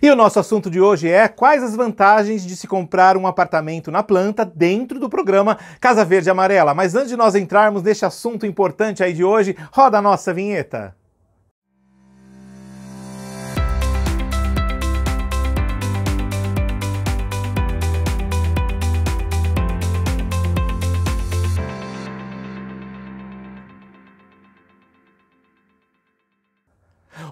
E o nosso assunto de hoje é quais as vantagens de se comprar um apartamento na planta dentro do programa Casa Verde Amarela. Mas antes de nós entrarmos neste assunto importante aí de hoje, roda a nossa vinheta.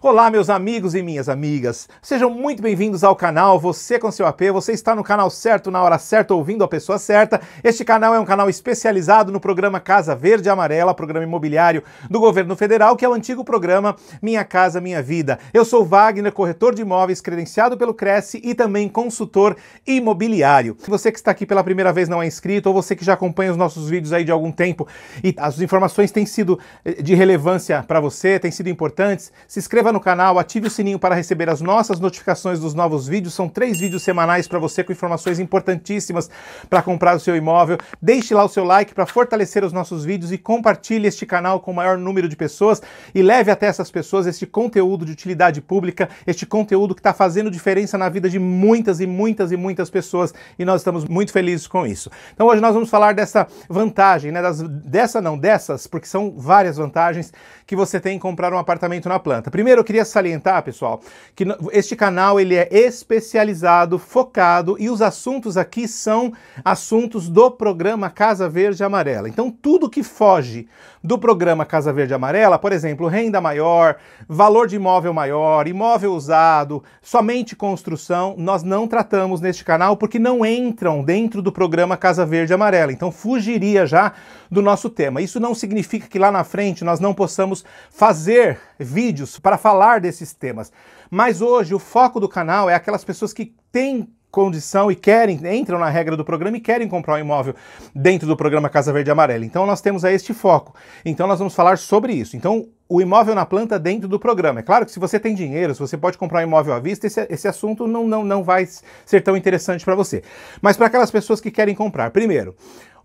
Olá, meus amigos e minhas amigas. Sejam muito bem-vindos ao canal Você com seu AP. Você está no canal certo, na hora certa, ouvindo a pessoa certa. Este canal é um canal especializado no programa Casa Verde e Amarela, programa imobiliário do governo federal, que é o antigo programa Minha Casa Minha Vida. Eu sou Wagner, corretor de imóveis credenciado pelo Cresce e também consultor imobiliário. Você que está aqui pela primeira vez não é inscrito ou você que já acompanha os nossos vídeos aí de algum tempo e as informações têm sido eh, de relevância para você, têm sido importantes, se inscreva no no canal, ative o sininho para receber as nossas notificações dos novos vídeos. São três vídeos semanais para você com informações importantíssimas para comprar o seu imóvel. Deixe lá o seu like para fortalecer os nossos vídeos e compartilhe este canal com o maior número de pessoas e leve até essas pessoas este conteúdo de utilidade pública, este conteúdo que está fazendo diferença na vida de muitas e muitas e muitas pessoas e nós estamos muito felizes com isso. Então hoje nós vamos falar dessa vantagem, né, das, dessa não, dessas, porque são várias vantagens que você tem em comprar um apartamento na planta. Primeiro, queria salientar, pessoal, que este canal ele é especializado, focado e os assuntos aqui são assuntos do programa Casa Verde Amarela. Então, tudo que foge do programa Casa Verde Amarela, por exemplo, renda maior, valor de imóvel maior, imóvel usado, somente construção, nós não tratamos neste canal porque não entram dentro do programa Casa Verde Amarela. Então, fugiria já do nosso tema. Isso não significa que lá na frente nós não possamos fazer vídeos para falar falar desses temas. Mas hoje o foco do canal é aquelas pessoas que têm condição e querem, entram na regra do programa e querem comprar um imóvel dentro do programa Casa Verde Amarela. Então nós temos a este foco. Então nós vamos falar sobre isso. Então o imóvel na planta dentro do programa. É claro que se você tem dinheiro, se você pode comprar um imóvel à vista, esse, esse assunto não, não, não vai ser tão interessante para você. Mas para aquelas pessoas que querem comprar, primeiro,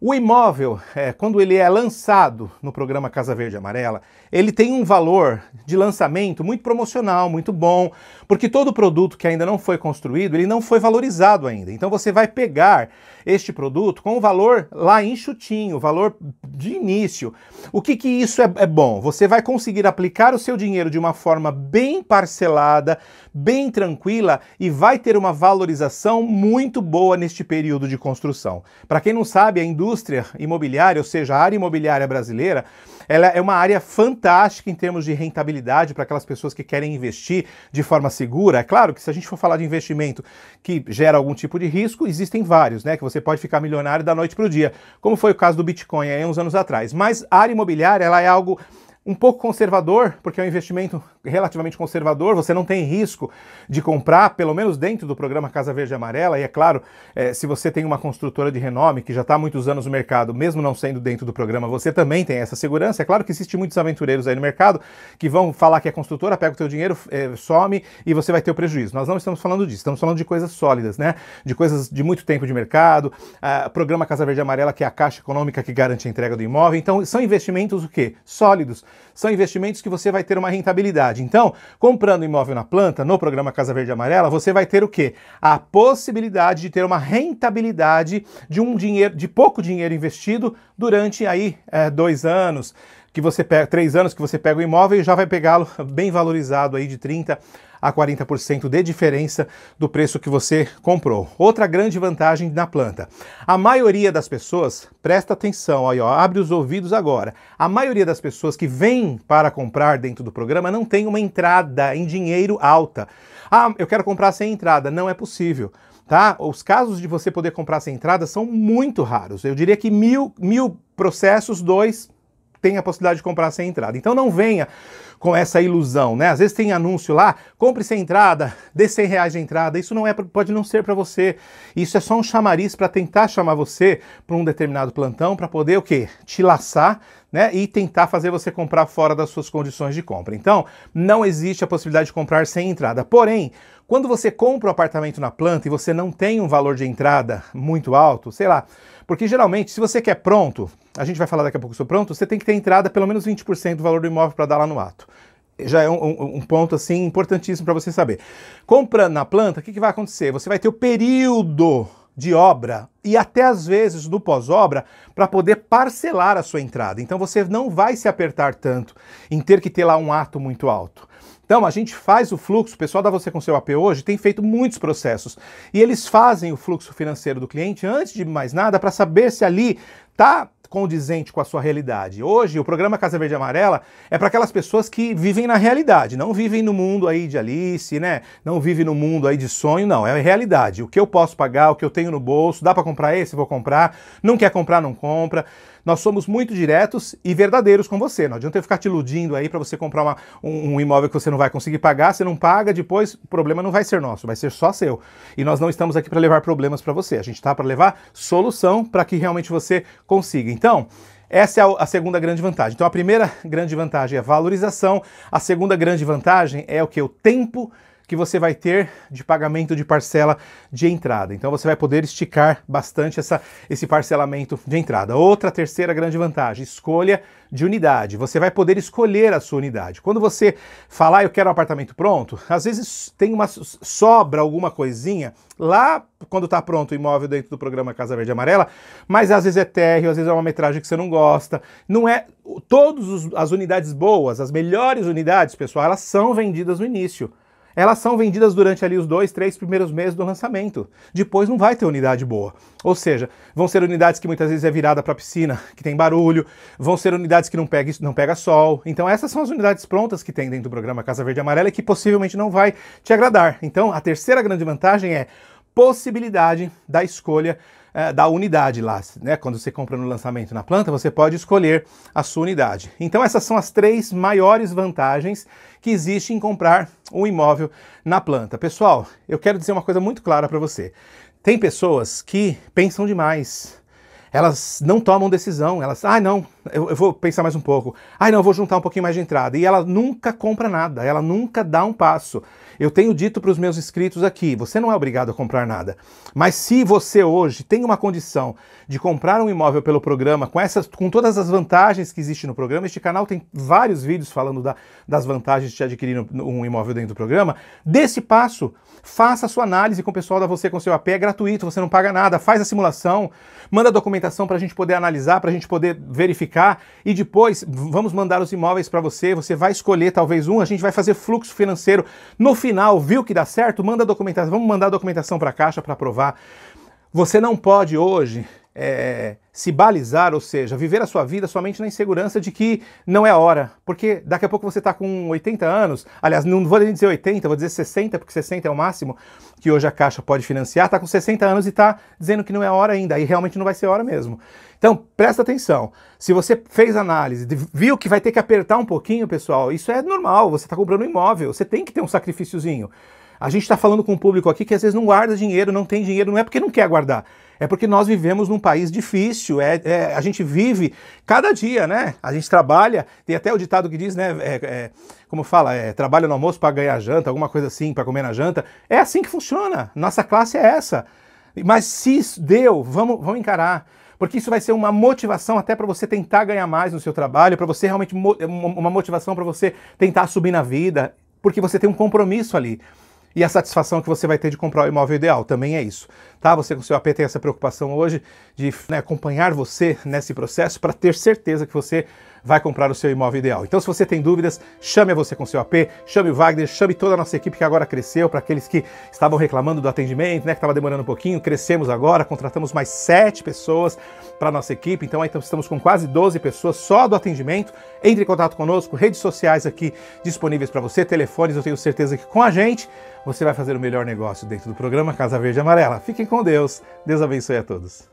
o imóvel, é, quando ele é lançado no programa Casa Verde Amarela, ele tem um valor de lançamento muito promocional, muito bom, porque todo produto que ainda não foi construído, ele não foi valorizado ainda. Então você vai pegar este produto com o valor lá enxutinho, valor de início. O que, que isso é, é bom? Você vai conseguir aplicar o seu dinheiro de uma forma bem parcelada, bem tranquila e vai ter uma valorização muito boa neste período de construção. Para quem não sabe, a indústria indústria imobiliária, ou seja, a área imobiliária brasileira, ela é uma área fantástica em termos de rentabilidade para aquelas pessoas que querem investir de forma segura. É claro que se a gente for falar de investimento que gera algum tipo de risco, existem vários, né? Que você pode ficar milionário da noite para o dia, como foi o caso do Bitcoin aí uns anos atrás. Mas a área imobiliária, ela é algo um pouco conservador, porque é um investimento relativamente conservador, você não tem risco de comprar, pelo menos dentro do programa Casa Verde e Amarela, e é claro, é, se você tem uma construtora de renome que já está há muitos anos no mercado, mesmo não sendo dentro do programa, você também tem essa segurança. É claro que existe muitos aventureiros aí no mercado que vão falar que é construtora, pega o teu dinheiro, é, some e você vai ter o prejuízo. Nós não estamos falando disso, estamos falando de coisas sólidas, né? De coisas de muito tempo de mercado, a, programa Casa Verde e Amarela, que é a caixa econômica que garante a entrega do imóvel. Então, são investimentos o quê? Sólidos são investimentos que você vai ter uma rentabilidade. Então, comprando imóvel na planta, no programa Casa Verde Amarela, você vai ter o quê? A possibilidade de ter uma rentabilidade de um dinheiro, de pouco dinheiro investido durante aí é, dois anos que você pega, três anos que você pega o imóvel e já vai pegá-lo bem valorizado aí de 30 a 40% de diferença do preço que você comprou. Outra grande vantagem na planta. A maioria das pessoas, presta atenção aí, ó, abre os ouvidos agora. A maioria das pessoas que vêm para comprar dentro do programa não tem uma entrada em dinheiro alta. Ah, eu quero comprar sem entrada, não é possível. Tá? Os casos de você poder comprar sem entrada são muito raros. Eu diria que mil, mil processos, dois tem a possibilidade de comprar sem entrada. Então não venha com essa ilusão, né? Às vezes tem anúncio lá, compre sem entrada, dê 100 reais de entrada. Isso não é, pode não ser para você. Isso é só um chamariz para tentar chamar você para um determinado plantão para poder o quê? Te laçar, né? E tentar fazer você comprar fora das suas condições de compra. Então, não existe a possibilidade de comprar sem entrada. Porém, quando você compra o um apartamento na planta e você não tem um valor de entrada muito alto, sei lá, porque geralmente, se você quer pronto, a gente vai falar daqui a pouco sobre pronto, você tem que ter entrada pelo menos 20% do valor do imóvel para dar lá no ato. Já é um, um, um ponto assim importantíssimo para você saber. Comprando na planta, o que, que vai acontecer? Você vai ter o período de obra e até às vezes do pós-obra para poder parcelar a sua entrada. Então você não vai se apertar tanto em ter que ter lá um ato muito alto. Então, a gente faz o fluxo, o pessoal da Você com seu AP hoje tem feito muitos processos. E eles fazem o fluxo financeiro do cliente antes de mais nada para saber se ali está condizente com a sua realidade. Hoje, o programa Casa Verde e Amarela é para aquelas pessoas que vivem na realidade, não vivem no mundo aí de Alice, né? Não vivem no mundo aí de sonho, não. É a realidade. O que eu posso pagar, o que eu tenho no bolso, dá para comprar esse, vou comprar. Não quer comprar, não compra. Nós somos muito diretos e verdadeiros com você. Não adianta eu ficar te iludindo aí para você comprar uma, um, um, imóvel que você não vai conseguir pagar, você não paga, depois o problema não vai ser nosso, vai ser só seu. E nós não estamos aqui para levar problemas para você. A gente está para levar solução para que realmente você consiga. Então, essa é a segunda grande vantagem. Então, a primeira grande vantagem é a valorização, a segunda grande vantagem é o que? O tempo que você vai ter de pagamento de parcela de entrada. Então você vai poder esticar bastante essa, esse parcelamento de entrada. Outra terceira grande vantagem, escolha de unidade. Você vai poder escolher a sua unidade. Quando você falar ah, eu quero um apartamento pronto, às vezes tem uma sobra alguma coisinha lá quando está pronto o imóvel dentro do programa Casa Verde Amarela, mas às vezes é térreo, às vezes é uma metragem que você não gosta. Não é todas as unidades boas, as melhores unidades, pessoal, elas são vendidas no início elas são vendidas durante ali os dois, três primeiros meses do lançamento. Depois não vai ter unidade boa. Ou seja, vão ser unidades que muitas vezes é virada para a piscina, que tem barulho, vão ser unidades que não pega, não pega sol. Então essas são as unidades prontas que tem dentro do programa Casa Verde e Amarela e que possivelmente não vai te agradar. Então a terceira grande vantagem é possibilidade da escolha é, da unidade lá, né? Quando você compra no lançamento na planta, você pode escolher a sua unidade. Então essas são as três maiores vantagens que existem em comprar um imóvel na planta. Pessoal, eu quero dizer uma coisa muito clara para você. Tem pessoas que pensam demais. Elas não tomam decisão, elas, ah, não, eu, eu, vou pensar mais um pouco. Ai, não, eu vou juntar um pouquinho mais de entrada. E ela nunca compra nada, ela nunca dá um passo. Eu tenho dito para os meus inscritos aqui: você não é obrigado a comprar nada. Mas se você hoje tem uma condição de comprar um imóvel pelo programa, com, essas, com todas as vantagens que existem no programa, este canal tem vários vídeos falando da, das vantagens de adquirir um, um imóvel dentro do programa, desse passo, faça a sua análise com o pessoal da Você com seu AP, é gratuito, você não paga nada, faz a simulação, manda a documentação para a gente poder analisar, para a gente poder verificar ficar e depois vamos mandar os imóveis para você, você vai escolher talvez um, a gente vai fazer fluxo financeiro. No final, viu que dá certo? Manda a documentação, vamos mandar a documentação para a Caixa para aprovar. Você não pode hoje é, se balizar, ou seja, viver a sua vida somente na insegurança de que não é a hora. Porque daqui a pouco você está com 80 anos, aliás, não vou nem dizer 80, vou dizer 60, porque 60 é o máximo que hoje a Caixa pode financiar, está com 60 anos e está dizendo que não é a hora ainda, e realmente não vai ser a hora mesmo. Então, presta atenção. Se você fez análise, viu que vai ter que apertar um pouquinho, pessoal, isso é normal, você está comprando um imóvel, você tem que ter um sacrifíciozinho. A gente está falando com um público aqui que às vezes não guarda dinheiro, não tem dinheiro, não é porque não quer guardar, é porque nós vivemos num país difícil, é, é, a gente vive cada dia, né? A gente trabalha, tem até o ditado que diz, né? É, é, como fala, é, trabalha no almoço para ganhar janta, alguma coisa assim, para comer na janta. É assim que funciona, nossa classe é essa. Mas se deu, vamos, vamos encarar porque isso vai ser uma motivação até para você tentar ganhar mais no seu trabalho, para você realmente mo é, uma motivação para você tentar subir na vida, porque você tem um compromisso ali e a satisfação que você vai ter de comprar o imóvel ideal, também é isso. Tá? Você com seu AP tem essa preocupação hoje de né, acompanhar você nesse processo para ter certeza que você vai comprar o seu imóvel ideal. Então, se você tem dúvidas, chame você com seu AP, chame o Wagner, chame toda a nossa equipe que agora cresceu, para aqueles que estavam reclamando do atendimento, né, que estava demorando um pouquinho, crescemos agora, contratamos mais sete pessoas para nossa equipe, então aí estamos com quase 12 pessoas só do atendimento. Entre em contato conosco, redes sociais aqui disponíveis para você, telefones, eu tenho certeza que com a gente você vai fazer o melhor negócio dentro do programa Casa Verde Amarela. Fiquem com Deus, Deus abençoe a todos.